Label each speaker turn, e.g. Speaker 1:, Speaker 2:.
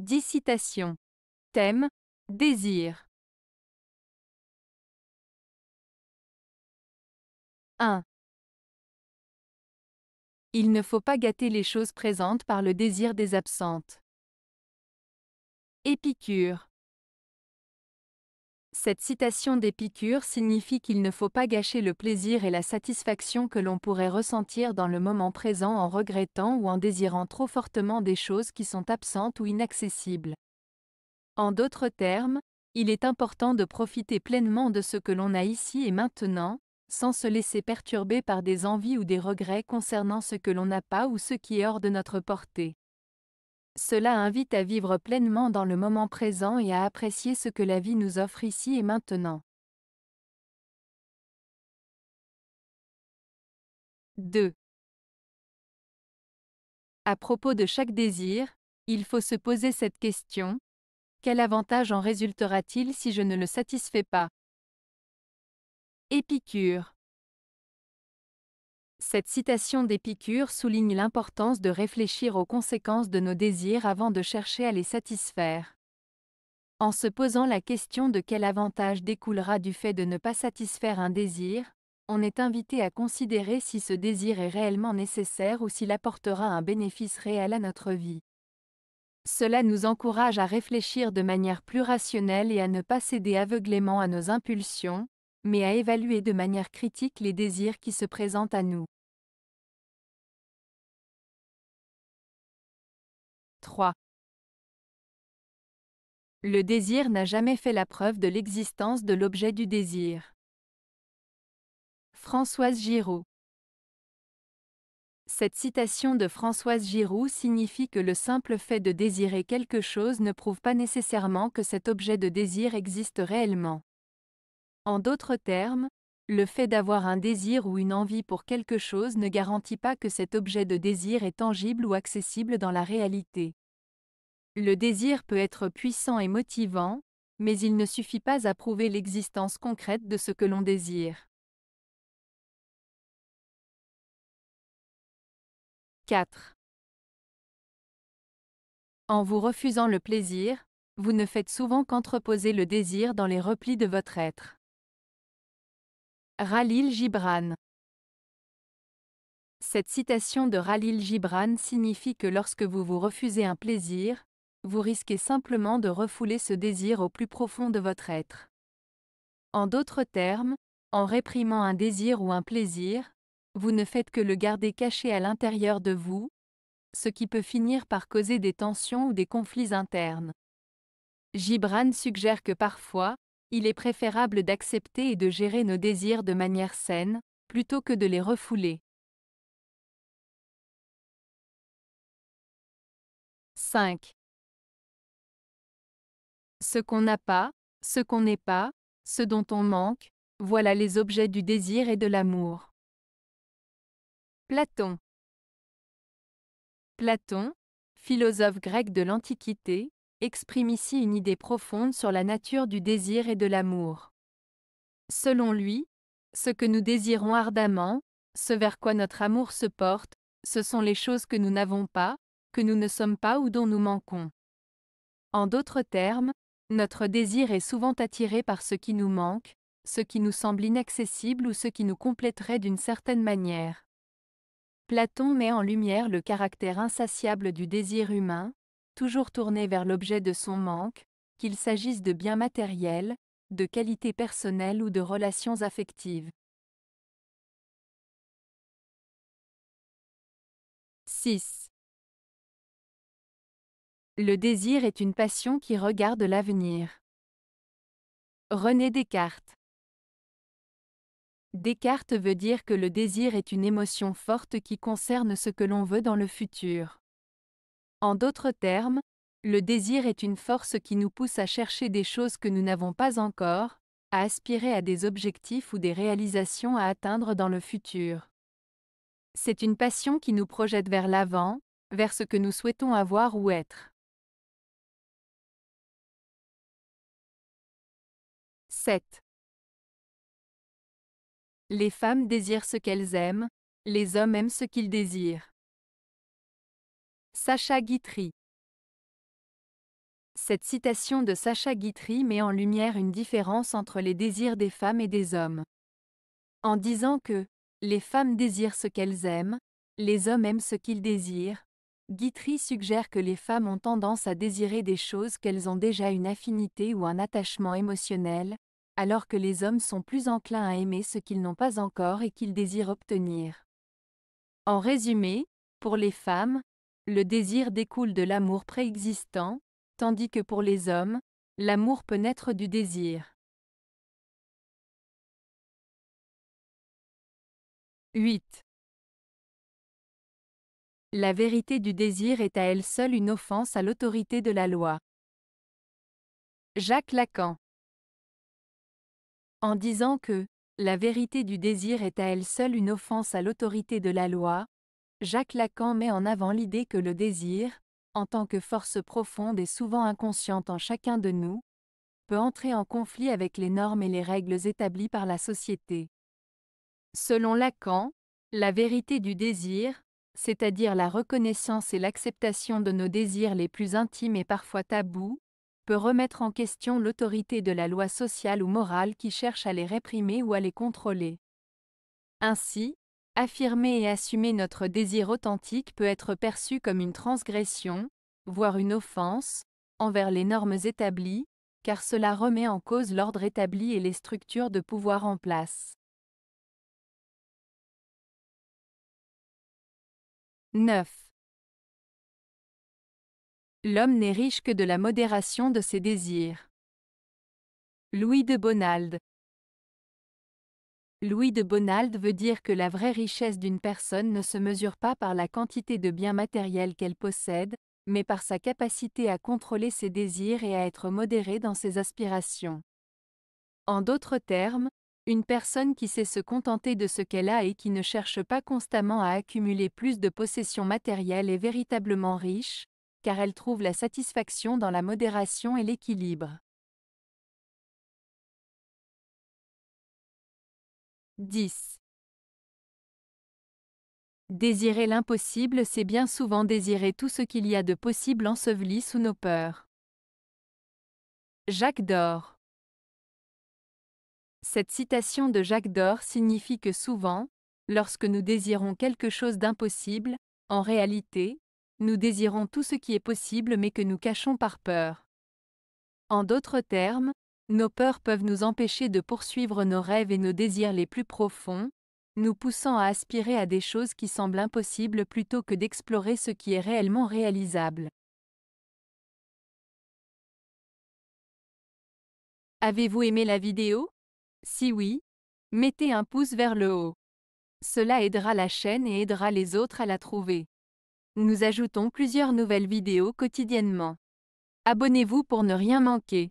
Speaker 1: Dissitation. Thème Désir. 1. Il ne faut pas gâter les choses présentes par le désir des absentes. Épicure.
Speaker 2: Cette citation d'Épicure signifie qu'il ne faut pas gâcher le plaisir et la satisfaction que l'on pourrait ressentir dans le moment présent en regrettant ou en désirant trop fortement des choses qui sont absentes ou inaccessibles. En d'autres termes, il est important de profiter pleinement de ce que l'on a ici et maintenant, sans se laisser perturber par des envies ou des regrets concernant ce que l'on n'a pas ou ce qui est hors de notre portée. Cela invite à vivre pleinement dans le moment présent et à apprécier
Speaker 1: ce que la vie nous offre ici et maintenant. 2. À propos de chaque désir, il faut se poser cette question. Quel avantage en
Speaker 2: résultera-t-il si je ne le satisfais pas Épicure cette citation d'Épicure souligne l'importance de réfléchir aux conséquences de nos désirs avant de chercher à les satisfaire. En se posant la question de quel avantage découlera du fait de ne pas satisfaire un désir, on est invité à considérer si ce désir est réellement nécessaire ou s'il apportera un bénéfice réel à notre vie. Cela nous encourage à réfléchir de manière plus rationnelle et à ne pas céder aveuglément à nos impulsions, mais à évaluer de manière critique
Speaker 1: les désirs qui se présentent à nous. 3. Le désir n'a jamais fait la preuve de l'existence de l'objet du désir.
Speaker 2: Françoise Giraud Cette citation de Françoise Giroud signifie que le simple fait de désirer quelque chose ne prouve pas nécessairement que cet objet de désir existe réellement. En d'autres termes, le fait d'avoir un désir ou une envie pour quelque chose ne garantit pas que cet objet de désir est tangible ou accessible dans la réalité. Le désir peut être puissant et motivant,
Speaker 1: mais il ne suffit pas à prouver l'existence concrète de ce que l'on désire. 4. En vous refusant le plaisir, vous ne faites souvent
Speaker 2: qu'entreposer le désir dans les replis de votre être. Ralil Gibran Cette citation de Ralil Gibran signifie que lorsque vous vous refusez un plaisir, vous risquez simplement de refouler ce désir au plus profond de votre être. En d'autres termes, en réprimant un désir ou un plaisir, vous ne faites que le garder caché à l'intérieur de vous, ce qui peut finir par causer des tensions ou des conflits internes. Gibran suggère que parfois, il est préférable d'accepter et de gérer nos désirs de manière saine,
Speaker 1: plutôt que de les refouler. 5. Ce qu'on n'a pas, ce qu'on n'est pas, ce dont on manque, voilà les objets du désir et de l'amour. Platon Platon, philosophe grec de l'Antiquité, exprime ici une idée profonde sur
Speaker 2: la nature du désir et de l'amour. Selon lui, ce que nous désirons ardemment, ce vers quoi notre amour se porte, ce sont les choses que nous n'avons pas, que nous ne sommes pas ou dont nous manquons. En d'autres termes, notre désir est souvent attiré par ce qui nous manque, ce qui nous semble inaccessible ou ce qui nous compléterait d'une certaine manière. Platon met en lumière le caractère insatiable du désir humain, toujours tourné vers l'objet de son manque, qu'il s'agisse de
Speaker 1: biens matériels, de qualités personnelles ou de relations affectives. 6. Le désir est une passion qui regarde l'avenir. René Descartes Descartes
Speaker 2: veut dire que le désir est une émotion forte qui concerne ce que l'on veut dans le futur. En d'autres termes, le désir est une force qui nous pousse à chercher des choses que nous n'avons pas encore, à aspirer à des objectifs ou des réalisations à atteindre dans le futur. C'est une passion qui nous projette vers l'avant, vers
Speaker 1: ce que nous souhaitons avoir ou être. 7. Les femmes désirent ce qu'elles aiment, les hommes aiment ce qu'ils désirent.
Speaker 2: Sacha Guitry Cette citation de Sacha Guitry met en lumière une différence entre les désirs des femmes et des hommes. En disant que les femmes désirent ce qu'elles aiment, les hommes aiment ce qu'ils désirent, Guitry suggère que les femmes ont tendance à désirer des choses qu'elles ont déjà une affinité ou un attachement émotionnel, alors que les hommes sont plus enclins à aimer ce qu'ils n'ont pas encore et qu'ils désirent obtenir. En résumé, pour les femmes, le désir découle de l'amour préexistant, tandis que pour les hommes, l'amour peut
Speaker 1: naître du désir. 8. La vérité du désir est à elle seule une offense à l'autorité de la loi. Jacques
Speaker 2: Lacan En disant que la vérité du désir est à elle seule une offense à l'autorité de la loi, Jacques Lacan met en avant l'idée que le désir, en tant que force profonde et souvent inconsciente en chacun de nous, peut entrer en conflit avec les normes et les règles établies par la société. Selon Lacan, la vérité du désir, c'est-à-dire la reconnaissance et l'acceptation de nos désirs les plus intimes et parfois tabous, peut remettre en question l'autorité de la loi sociale ou morale qui cherche à les réprimer ou à les contrôler. Ainsi, Affirmer et assumer notre désir authentique peut être perçu comme une transgression, voire une offense, envers les normes établies, car
Speaker 1: cela remet en cause l'ordre établi et les structures de pouvoir en place. 9. L'homme n'est riche que de la modération de ses désirs. Louis de Bonald Louis de Bonald
Speaker 2: veut dire que la vraie richesse d'une personne ne se mesure pas par la quantité de biens matériels qu'elle possède, mais par sa capacité à contrôler ses désirs et à être modérée dans ses aspirations. En d'autres termes, une personne qui sait se contenter de ce qu'elle a et qui ne cherche pas constamment à accumuler plus de possessions matérielles est véritablement
Speaker 1: riche, car elle trouve la satisfaction dans la modération et l'équilibre. 10. Désirer l'impossible, c'est bien souvent désirer
Speaker 2: tout ce qu'il y a de possible enseveli sous nos peurs. Jacques d'Or. Cette citation de Jacques d'Or signifie que souvent, lorsque nous désirons quelque chose d'impossible, en réalité, nous désirons tout ce qui est possible mais que nous cachons par peur. En d'autres termes, nos peurs peuvent nous empêcher de poursuivre nos rêves et nos désirs les plus profonds, nous poussant à aspirer à des choses qui semblent impossibles plutôt que d'explorer ce qui est réellement
Speaker 1: réalisable. Avez-vous aimé la vidéo Si oui, mettez un pouce vers le
Speaker 2: haut. Cela aidera la chaîne et aidera les autres à la trouver. Nous ajoutons
Speaker 1: plusieurs nouvelles vidéos quotidiennement. Abonnez-vous pour ne rien manquer.